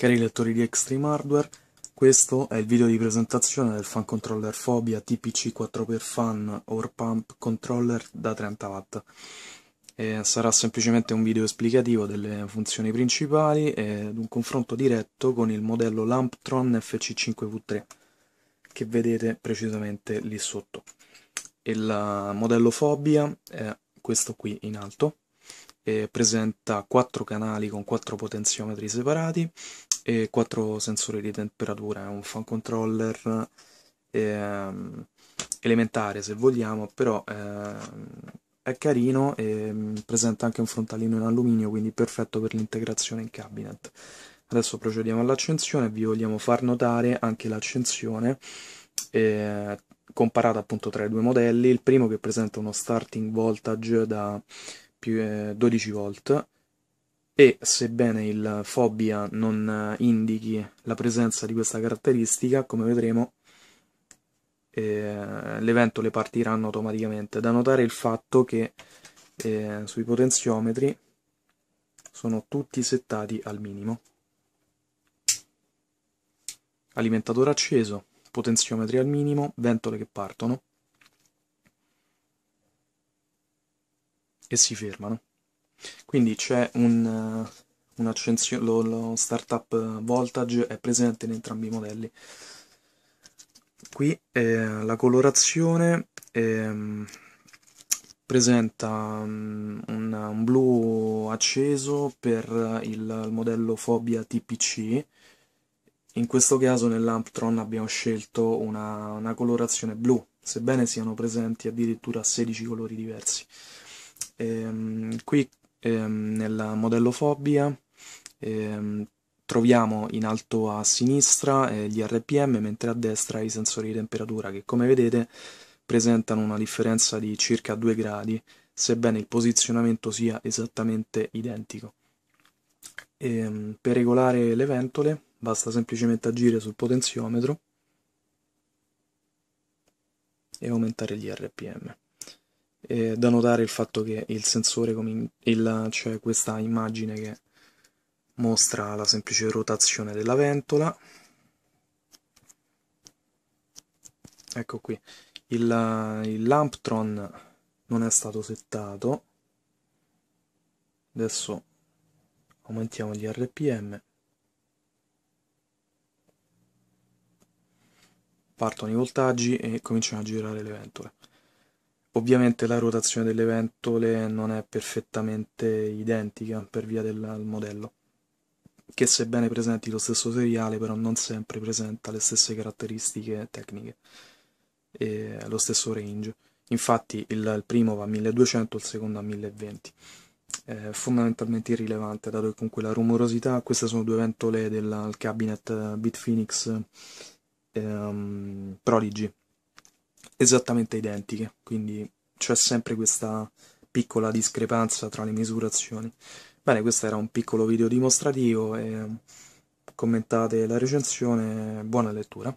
Cari lettori di Extreme Hardware, questo è il video di presentazione del fan controller Fobia TPC 4xFan or Pump Controller da 30 w E sarà semplicemente un video esplicativo delle funzioni principali ed un confronto diretto con il modello Lamptron FC5V3 che vedete precisamente lì sotto. Il modello Fobia è questo qui in alto presenta 4 canali con 4 potenziometri separati e quattro sensori di temperatura, è un fan controller ehm, elementare se vogliamo, però ehm, è carino e mm, presenta anche un frontalino in alluminio, quindi perfetto per l'integrazione in cabinet. Adesso procediamo all'accensione, vi vogliamo far notare anche l'accensione eh, comparata appunto tra i due modelli, il primo che presenta uno starting voltage da più, eh, 12 volt, e sebbene il fobia non eh, indichi la presenza di questa caratteristica, come vedremo, eh, le ventole partiranno automaticamente. Da notare il fatto che eh, sui potenziometri sono tutti settati al minimo. Alimentatore acceso, potenziometri al minimo, ventole che partono e si fermano. Quindi c'è un, eh, un'accensione, lo, lo startup voltage è presente in entrambi i modelli. Qui eh, la colorazione eh, presenta um, un, un, blu acceso per il, il modello Fobia TPC, in questo caso nell'Amptron abbiamo scelto una, una, colorazione blu, sebbene siano presenti addirittura 16 colori diversi. Ehm, qui ehm, nel modello Fobbia ehm, troviamo in alto a sinistra eh, gli RPM, mentre a destra i sensori di temperatura che come vedete presentano una differenza di circa 2 gradi, sebbene il posizionamento sia esattamente identico. E, ehm, per regolare le ventole basta semplicemente agire sul potenziometro e aumentare gli RPM eh, da notare il fatto che il sensore, in, il, cioè questa immagine che mostra la semplice rotazione della ventola, ecco qui, il, il Lamptron non è stato settato, adesso aumentiamo gli RPM, partono i voltaggi e cominciano a girare le ventole. Ovviamente la rotazione delle ventole non è perfettamente identica per via del modello, che sebbene presenti lo stesso seriale però non sempre presenta le stesse caratteristiche tecniche e lo stesso range. Infatti il, il primo va a 1200, il secondo a 1020. È fondamentalmente irrilevante dato che comunque la rumorosità, queste sono due ventole del cabinet eh, Bitphoenix ehm, Prodigy esattamente identiche, quindi c'è sempre questa piccola discrepanza tra le misurazioni. Bene, questo era un piccolo video dimostrativo e um, commentate la recensione, buona lettura.